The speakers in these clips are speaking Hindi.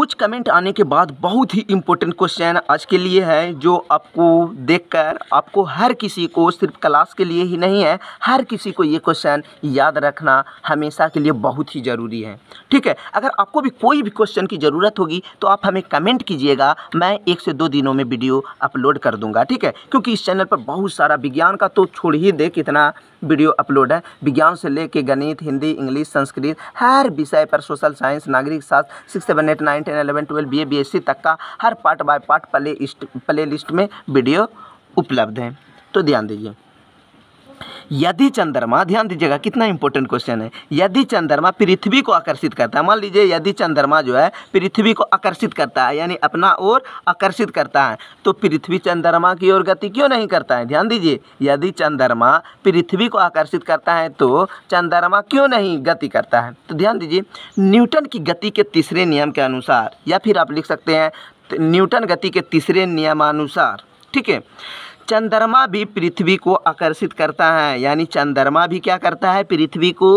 कुछ कमेंट आने के बाद बहुत ही इम्पोर्टेंट क्वेश्चन आज के लिए है जो आपको देखकर आपको हर किसी को सिर्फ क्लास के लिए ही नहीं है हर किसी को ये क्वेश्चन याद रखना हमेशा के लिए बहुत ही ज़रूरी है ठीक है अगर आपको भी कोई भी क्वेश्चन की ज़रूरत होगी तो आप हमें कमेंट कीजिएगा मैं एक से दो दिनों में वीडियो अपलोड कर दूंगा ठीक है क्योंकि इस चैनल पर बहुत सारा विज्ञान का तो छोड़ ही दे कितना वीडियो अपलोड है विज्ञान से लेकर गणित हिंदी इंग्लिश संस्कृत हर विषय पर सोशल साइंस नागरिक शास्त्र six seven eight nine ten eleven twelve B A B S C तक का हर part by part playlist playlist में वीडियो उपलब्ध है तो ध्यान दीजिए यदि चंद्रमा ध्यान दीजिएगा कितना इंपॉर्टेंट क्वेश्चन है यदि चंद्रमा पृथ्वी को आकर्षित करता है मान लीजिए यदि चंद्रमा जो है पृथ्वी को आकर्षित करता है यानी अपना ओर आकर्षित करता है तो पृथ्वी चंद्रमा की ओर गति क्यों नहीं करता है ध्यान दीजिए यदि चंद्रमा पृथ्वी को आकर्षित करता है तो चंद्रमा क्यों नहीं गति करता है तो ध्यान दीजिए न्यूटन की गति के तीसरे नियम के अनुसार या फिर आप लिख सकते हैं न्यूटन गति के तीसरे नियमानुसार ठीक है चंद्रमा भी पृथ्वी को आकर्षित करता है यानी चंद्रमा भी क्या करता है पृथ्वी को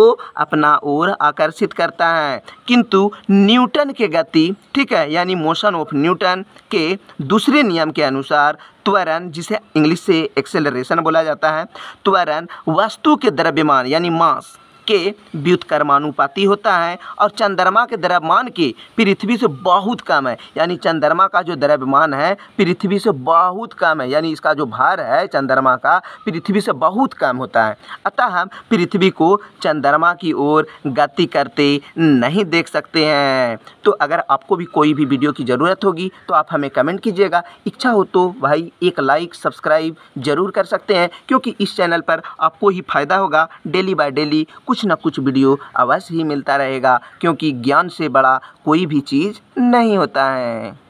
अपना ओर आकर्षित करता है किंतु न्यूटन के गति ठीक है यानी मोशन ऑफ न्यूटन के दूसरे नियम के अनुसार त्वरण जिसे इंग्लिश से एक्सेलरेशन बोला जाता है त्वरण वस्तु के द्रव्यमान यानी मास के व्युतकर्मानुपाती होता है और चंद्रमा के द्रव्यमान की पृथ्वी से बहुत कम है यानी चंद्रमा का जो द्रव्यमान है पृथ्वी से बहुत कम है यानी इसका जो भार है चंद्रमा का पृथ्वी से बहुत कम होता है अतः हम पृथ्वी को चंद्रमा की ओर गति करते नहीं देख सकते हैं तो अगर आपको भी कोई भी वीडियो की ज़रूरत होगी तो आप हमें कमेंट कीजिएगा इच्छा हो तो भाई एक लाइक सब्सक्राइब ज़रूर कर सकते हैं क्योंकि इस चैनल पर आपको ही फ़ायदा होगा डेली बाय डेली कुछ कुछ ना कुछ वीडियो अवश्य ही मिलता रहेगा क्योंकि ज्ञान से बड़ा कोई भी चीज़ नहीं होता है